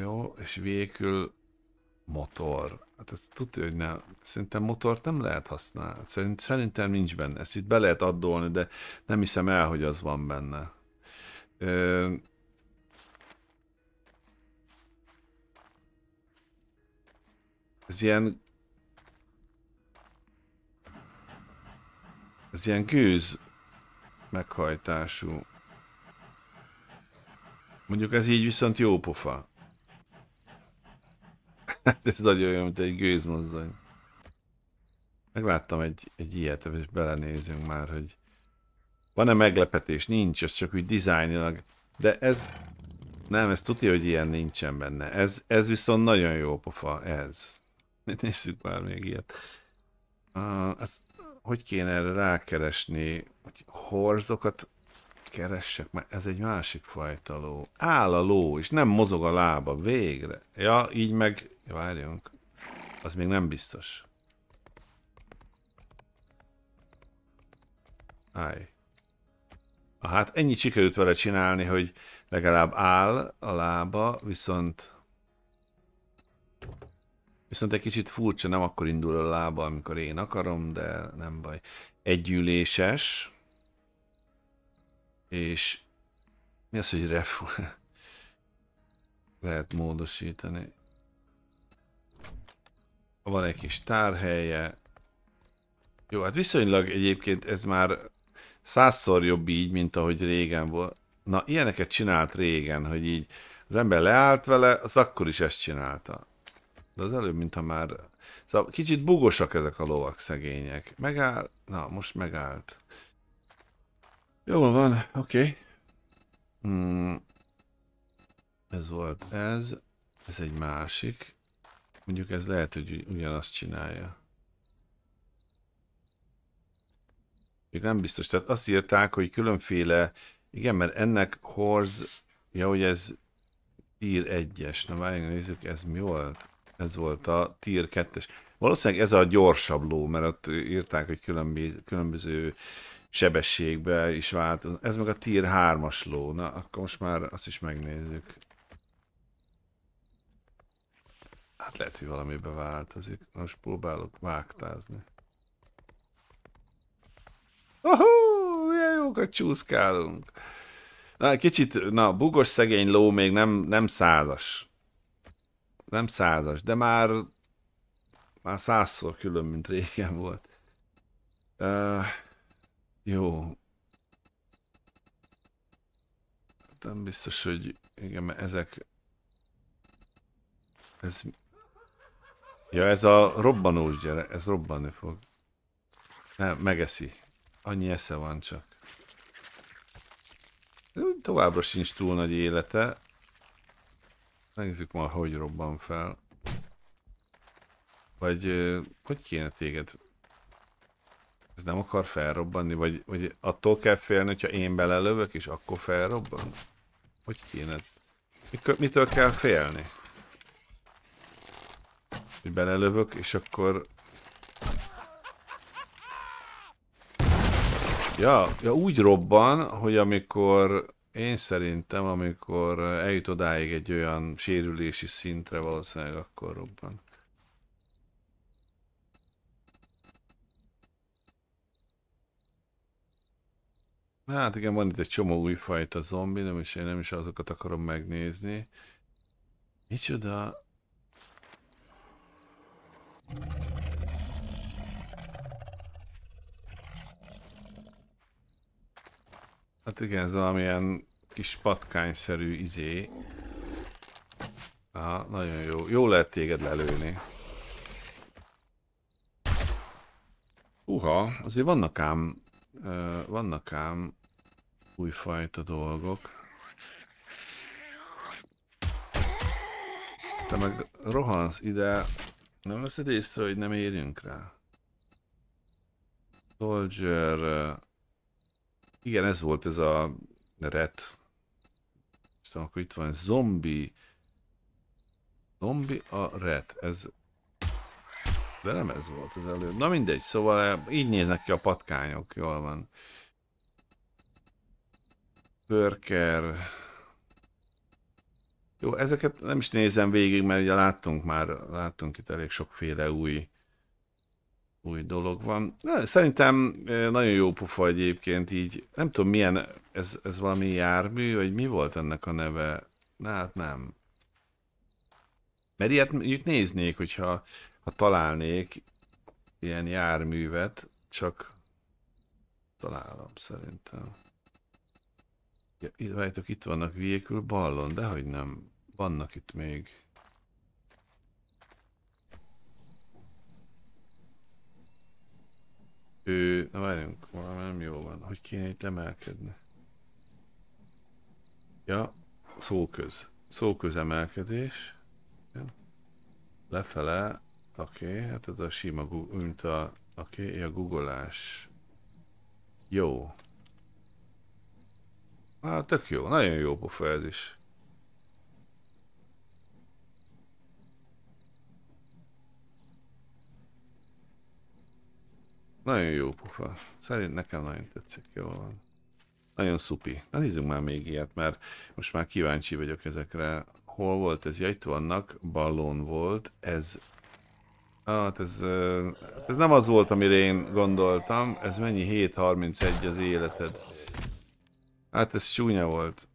Jó, és végül motor. Hát ez tudja, hogy nem. Szerintem motort nem lehet használni. Szerint, szerintem nincs benne. Ezt itt be lehet addolni, de nem hiszem el, hogy az van benne. Ö, Ez ilyen... Ez ilyen gőz meghajtású. Mondjuk ez így viszont jó pofa. Hát ez nagyon jó, mint egy gőzmozdony. Megláttam egy, egy ilyet, és belenézünk már, hogy van-e meglepetés? Nincs, ez csak úgy dizájnilag. De ez... Nem, ez tudja, hogy ilyen nincsen benne. Ez, ez viszont nagyon jó pofa, ez. Nézzük már még ilyet. Uh, ez, hogy kéne erre rákeresni, hogy horzokat keressek, mert ez egy másik fajta ló. Áll a ló, és nem mozog a lába, végre. Ja, így meg... Várjunk. Az még nem biztos. Állj. Hát ennyit sikerült vele csinálni, hogy legalább áll a lába, viszont Viszont egy kicsit furcsa, nem akkor indul a lába, amikor én akarom, de nem baj. Együléses. És mi az, hogy refu? Lehet módosítani. Van egy kis tárhelye. Jó, hát viszonylag egyébként ez már százszor jobb így, mint ahogy régen volt. Na, ilyeneket csinált régen, hogy így az ember leállt vele, az akkor is ezt csinálta. De az előbb, mintha már... Szóval kicsit bugosak ezek a lovak szegények. Megáll... Na, most megállt. Jól van, oké. Okay. Hmm. Ez volt ez. Ez egy másik. Mondjuk ez lehet, hogy ugyanazt csinálja. Még nem biztos. Tehát azt írták, hogy különféle... Igen, mert ennek horz... Ja, hogy ez ír egyes. Na várjunk, nézzük, ez mi volt? Ez volt a tier 2-es. Valószínűleg ez a gyorsabb ló, mert ott írták, hogy különböző sebességbe is vált. Ez meg a tier 3-as ló. Na, akkor most már azt is megnézzük. Hát lehet, hogy valamibe változik. Most próbálok vágtázni. Ahó, milyen jókat csúszkálunk. Na, kicsit, na, bugos szegény ló még nem, nem százas nem százas, de már már százszor külön, mint régen volt. Uh, jó. Nem biztos, hogy igen, mert ezek ez Ja, ez a robbanós gyere, ez robbanni fog. Nem, megeszi. Annyi esze van csak. Továbbra sincs túl nagy élete. Megnézzük ma, hogy robban fel. Vagy hogy kéne téged? Ez nem akar felrobbanni? Vagy, vagy attól kell félni, hogyha én belelövök, és akkor felrobban? Hogy kéne? Mikor, mitől kell félni? Hogy belelövök, és akkor... Ja, ja, úgy robban, hogy amikor én szerintem, amikor eljut odáig egy olyan sérülési szintre, valószínűleg akkor robban. Hát igen, van itt egy csomó újfajta zombi, nem is, én nem is azokat akarom megnézni. Micsoda Hát igen, ez valamilyen kis patkányszerű izé. Aha, nagyon jó. Jó lehet téged lelőni. Uha, azért vannak ám, vannak ám újfajta dolgok. Te meg rohansz ide, nem veszed észre, hogy nem érünk rá? Soldier... Igen, ez volt ez a ret. Aztán akkor itt van zombi. Zombi a ret. Ez... De nem ez volt az előbb. Na mindegy, szóval eh, így néznek ki a patkányok. Jól van. Pörker. Jó, ezeket nem is nézem végig, mert ugye láttunk már, láttunk itt elég sokféle új új dolog van. Na, szerintem eh, nagyon jó pufa egyébként így, nem tudom milyen, ez, ez valami jármű, vagy mi volt ennek a neve? Na hát nem. Mert ilyet mondjuk néznék, hogyha ha találnék ilyen járművet, csak találom szerintem. Ja, itt, itt vannak végül ballon, dehogy nem. Vannak itt még. Ő, na várjunk, valami nem jó van. Hogy kéne itt emelkedni? Ja, szóköz. Szóköz emelkedés. Lefele, oké, okay, hát ez a sima, mint a, oké, okay, a googolás. Jó. Hát tök jó, nagyon jó pofa ez is. Nagyon jó pufa. Szerint nekem nagyon tetszik, jó van. Nagyon szupi. Na nézzünk már még ilyet, mert most már kíváncsi vagyok ezekre. Hol volt ez? Ja, itt vannak. Ballon volt. Ez... Hát ez, ez nem az volt, amire én gondoltam. Ez mennyi? 7.31 az életed. Hát ez csúnya volt.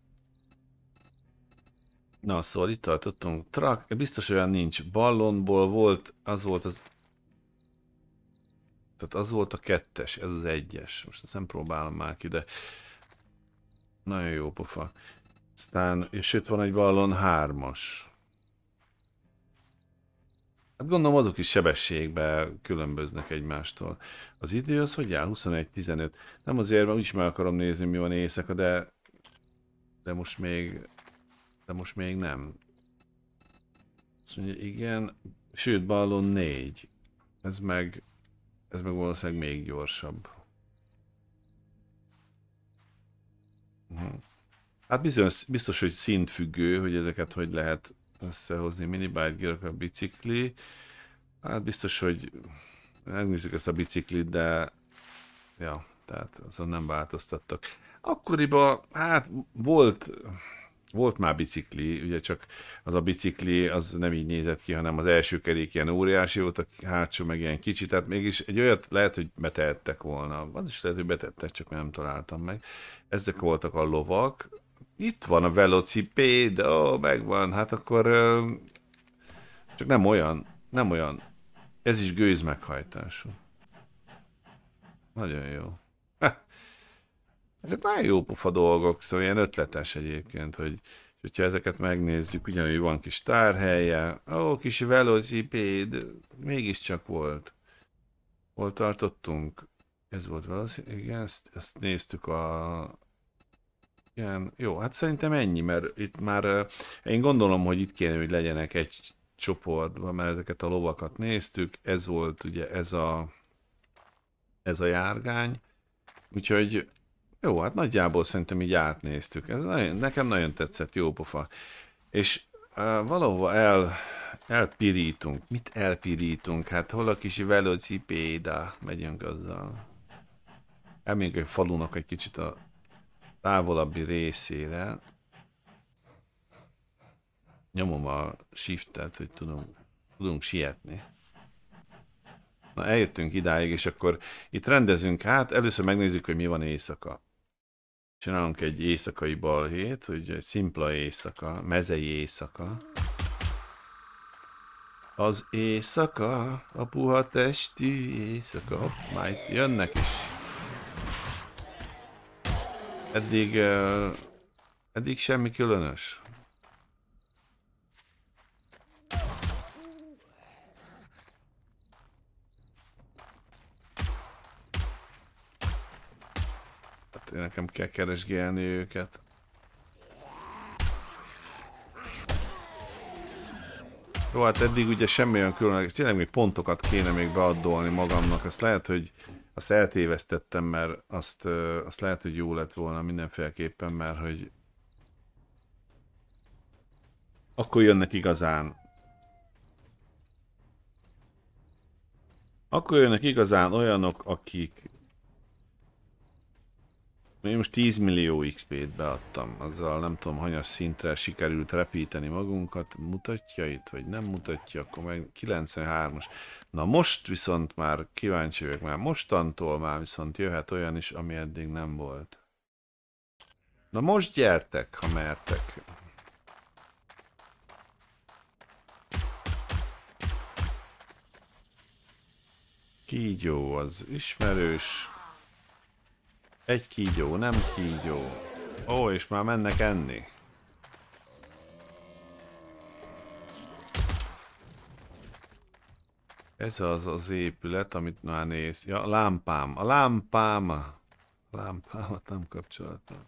Na szóval itt tartottunk. Trak, biztos olyan nincs. Ballonból volt, az volt az tehát az volt a kettes, ez az egyes. Most ezt nem próbálom már ki, de nagyon jó pofa. Aztán, és itt van egy ballon hármas. Hát gondolom azok is sebességbe különböznek egymástól. Az idő az hogy áll? 21-15. Nem azért, mert úgyis meg akarom nézni, mi van éjszaka, de... De most még... De most még nem. Azt mondja, igen. Sőt, ballon 4. Ez meg ez meg valószínűleg még gyorsabb. Hm. Hát bizonyos, biztos, hogy szintfüggő, hogy ezeket hogy lehet összehozni. Minibike, gyerek a bicikli. Hát biztos, hogy megnézzük ezt a biciklit, de ja, tehát azon nem változtattak. Akkoriban, hát volt volt már bicikli, ugye csak az a bicikli az nem így nézett ki, hanem az első kerék ilyen óriási volt, a hátsó meg ilyen kicsi, tehát mégis egy olyat lehet, hogy betehettek volna. Az is lehet, hogy betettek, csak nem találtam meg. Ezek voltak a lovak. Itt van a ó, megvan, hát akkor csak nem olyan, nem olyan. Ez is gőz meghajtású. Nagyon jó. Ezek nagyon jó pufa dolgok, szóval ilyen ötletes egyébként, hogy hogyha ezeket megnézzük, ugyanúgy van kis tárhelye, ó, kis velocipéd, mégiscsak volt. Hol tartottunk? Ez volt velocipéd, igen, ezt, ezt néztük a... Igen, jó, hát szerintem ennyi, mert itt már eh, én gondolom, hogy itt kéne, hogy legyenek egy csoportban, mert ezeket a lovakat néztük, ez volt ugye ez a ez a járgány, úgyhogy jó, hát nagyjából szerintem így átnéztük. Ez nagyon, nekem nagyon tetszett, jó pofa. És uh, valahova el, elpirítunk. Mit elpirítunk? Hát hol a kis velocipéda? Megyünk azzal. Elmegyünk egy falunak egy kicsit a távolabbi részére. Nyomom a shiftet, hogy tudom, tudunk sietni. Na eljöttünk idáig, és akkor itt rendezünk hát. Először megnézzük, hogy mi van éjszaka. Csinálunk egy éjszakai balhét, egy szimpla éjszaka, mezei éjszaka. Az éjszaka, a puha testű éjszaka. Hopp, majd jönnek is. Eddig, eh, eddig semmi különös. Én nekem kell keresgélni őket. Jó, hát eddig ugye semmi olyan különleges, tényleg még pontokat kéne még beaddolni magamnak, ezt lehet, hogy azt eltévesztettem, mert azt, azt lehet, hogy jó lett volna mindenféleképpen, mert hogy akkor jönnek igazán. Akkor jönnek igazán olyanok, akik én most 10 millió XP-t beadtam, azzal nem tudom, hanyas szintre sikerült repíteni magunkat, mutatja itt, vagy nem mutatja, akkor meg 93-os. Na most viszont már kíváncsi vagyok, már mostantól már viszont jöhet olyan is, ami eddig nem volt. Na most gyertek, ha mertek. Kígyó az ismerős, egy kígyó, nem kígyó. Ó, és már mennek enni. Ez az az épület, amit már néz. Ja, a lámpám, a lámpám. A lámpámat nem kapcsoltam.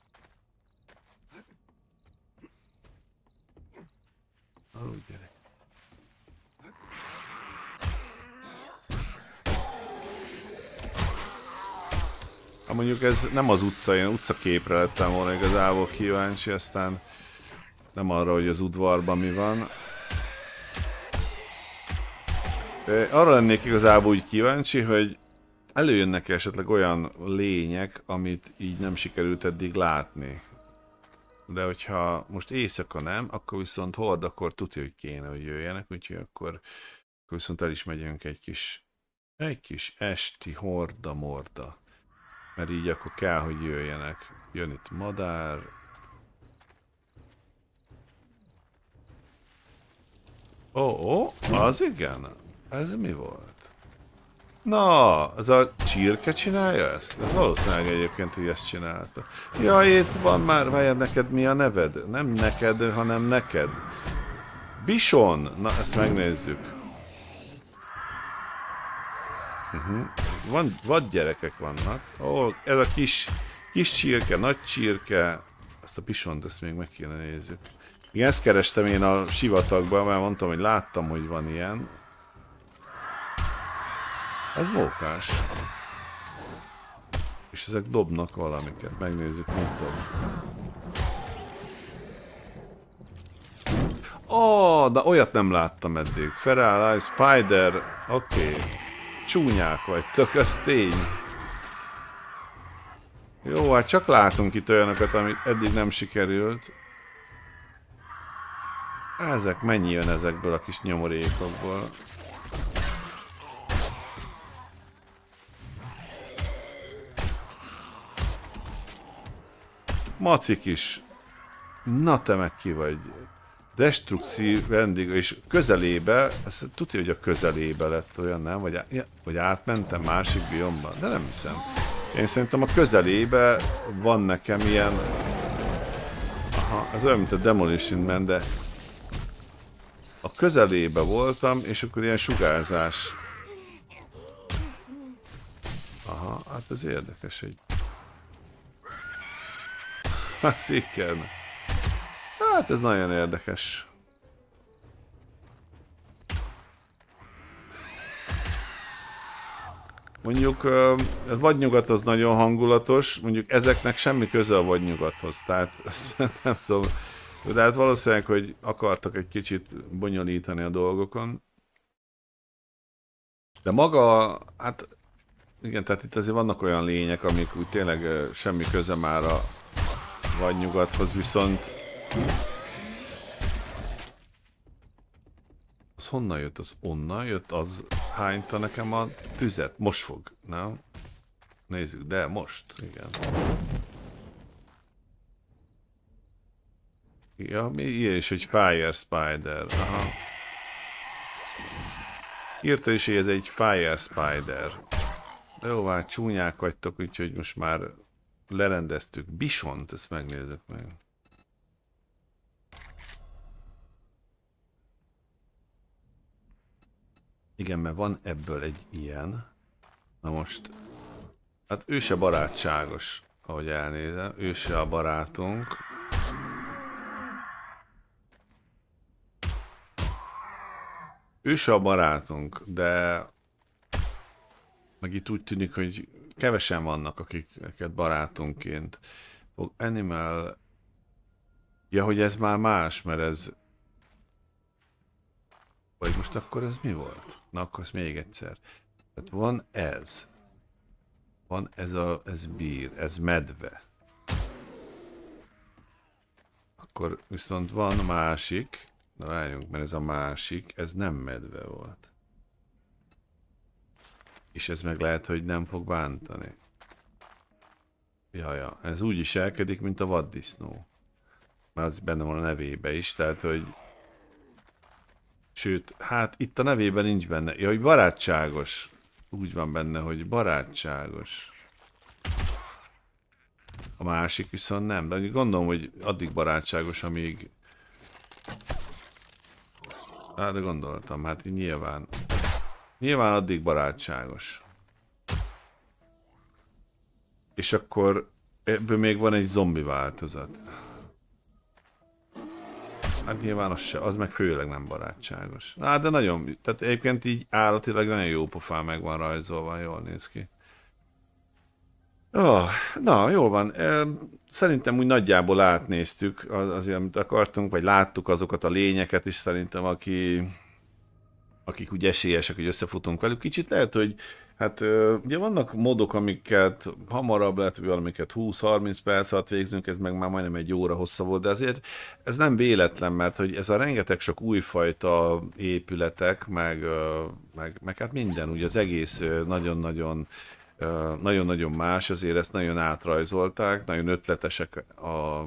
Ó, gyere. Ha hát mondjuk ez nem az utca, én utcaképre lettem volna igazából kíváncsi, aztán nem arra, hogy az udvarban mi van. Arra lennék igazából úgy kíváncsi, hogy előjönnek -e esetleg olyan lények, amit így nem sikerült eddig látni. De hogyha most éjszaka nem, akkor viszont hord, akkor tudja, hogy kéne, hogy jöjjenek, úgyhogy akkor, akkor viszont el is megyünk egy kis, egy kis esti horda-morda. Mert így akkor kell, hogy jöjjenek. Jön itt madár. Ó, ó, az igen. Ez mi volt? Na, ez a csirke csinálja ezt? Ez valószínűleg egyébként, hogy ezt csinálta. Ja, itt van már, várjad neked mi a neved? Nem neked, hanem neked. Bison! Na, ezt megnézzük. Uh mhm. -huh. Van, vad gyerekek vannak. Ó, oh, ez a kis, kis csirke, nagy csirke. Azt a pisont, ezt még meg kéne nézzük. Igen, ezt kerestem én a sivatagban, mert mondtam, hogy láttam, hogy van ilyen. Ez mókás. És ezek dobnak valamiket. Megnézzük, mit dob. Ó, oh, de olyat nem láttam eddig. Feral Spider, oké. Okay csúnyák vagytok, az tény. Jó, hát csak látunk itt olyanokat, amit eddig nem sikerült. Ezek mennyi jön ezekből a kis nyomorékokból? Macik is. Na te meg ki vagy. Destrukció vendég, és közelébe, ez tudja, hogy a közelébe lett olyan, nem? Vagy, vagy átmentem másik biomba, de nem hiszem. Én szerintem a közelébe van nekem ilyen... Aha, ez olyan, mint a Demolition Man, de... A közelébe voltam, és akkor ilyen sugárzás. Aha, hát ez érdekes, hogy... Hát Hát ez nagyon érdekes. Mondjuk a vadnyugat az nagyon hangulatos, mondjuk ezeknek semmi köze a vadnyugathoz, tehát ezt nem tudom. De hát valószínűleg, hogy akartak egy kicsit bonyolítani a dolgokon. De maga, hát igen, tehát itt azért vannak olyan lények, amik úgy tényleg semmi köze már a vadnyugathoz, viszont az honnan jött? Az onnan jött? Az hányta nekem a tüzet? Most fog, nem? Nézzük, de most, igen. Ja, mi ilyen is, hogy Fire Spider. Aha. Írta is, hogy ez egy Fire Spider. De jó, már csúnyák vagytok, úgyhogy most már lerendeztük. Bisont, ezt megnézzük meg. Igen, mert van ebből egy ilyen. Na most, hát ő se barátságos, ahogy elnézem. Ő se a barátunk. Ő se a barátunk, de meg itt úgy tűnik, hogy kevesen vannak, akiket barátunként. Animal... Ja, hogy ez már más, mert ez vagy most akkor ez mi volt? Na akkor ezt még egyszer. Tehát van ez. Van ez a, ez bír, ez medve. Akkor viszont van másik. Na várjunk, mert ez a másik, ez nem medve volt. És ez meg lehet, hogy nem fog bántani. Jaja, ez úgy is elkedik, mint a vaddisznó. Mert az benne van a nevébe is, tehát hogy Sőt, hát itt a nevében nincs benne. Ja, hogy barátságos. Úgy van benne, hogy barátságos. A másik viszont nem, de gondolom, hogy addig barátságos, amíg... Hát de gondoltam, hát nyilván. Nyilván addig barátságos. És akkor ebből még van egy zombi változat. Hát nyilván az se, az meg főleg nem barátságos. Na, hát de nagyon, tehát egyébként így állatilag nagyon jó pofán meg van rajzolva, jól néz ki. Oh, na, jól van. Szerintem úgy nagyjából átnéztük azért, amit akartunk, vagy láttuk azokat a lényeket is szerintem, aki, akik úgy esélyesek, hogy összefutunk velük. Kicsit lehet, hogy Hát ugye vannak módok, amiket hamarabb lett, amiket 20-30 perc alatt végzünk, ez meg már majdnem egy óra hossza volt, de azért ez nem véletlen, mert hogy ez a rengeteg sok újfajta épületek, meg, meg, meg hát minden, ugye az egész nagyon-nagyon nagyon-nagyon más, azért ezt nagyon átrajzolták, nagyon ötletesek a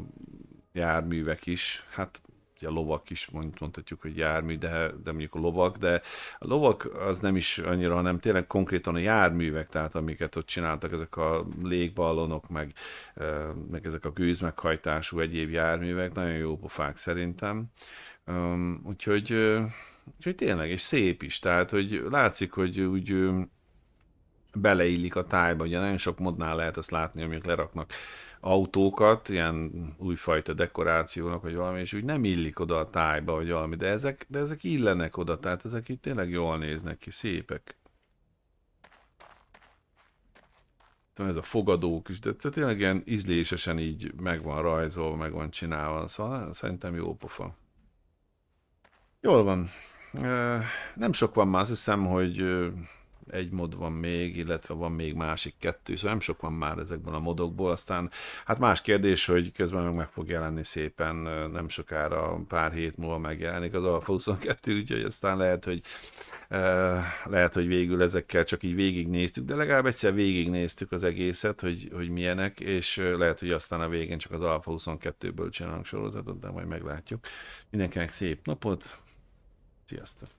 járművek is. Hát ugye lovak is mondhatjuk, hogy jármű, de, de mondjuk a lovak, de a lovak az nem is annyira, hanem tényleg konkrétan a járművek, tehát amiket ott csináltak, ezek a légballonok, meg, meg ezek a gőzmeghajtású egyéb járművek, nagyon jó pofák szerintem. úgyhogy, úgyhogy tényleg, és szép is, tehát hogy látszik, hogy úgy beleillik a tájba, ugye nagyon sok modnál lehet azt látni, amik leraknak autókat, ilyen újfajta dekorációnak, vagy valami, és úgy nem illik oda a tájba, vagy valami, de ezek, de ezek illenek oda, tehát ezek itt tényleg jól néznek ki, szépek. ez a fogadók is, de tényleg ilyen ízlésesen így megvan rajzolva, meg van csinálva, szóval szerintem jó pofa. Jól van. Nem sok van már, azt hiszem, hogy egy mod van még, illetve van még másik kettő, szóval nem sok van már ezekből a modokból, aztán hát más kérdés, hogy közben meg, meg fog jelenni szépen, nem sokára, pár hét múlva megjelenik az Alfa 22, úgyhogy aztán lehet, hogy lehet, hogy végül ezekkel csak így végignéztük, de legalább egyszer végignéztük az egészet, hogy, hogy milyenek, és lehet, hogy aztán a végén csak az Alfa 22-ből csinálunk sorozatot, de majd meglátjuk. Mindenkinek szép napot, sziasztok!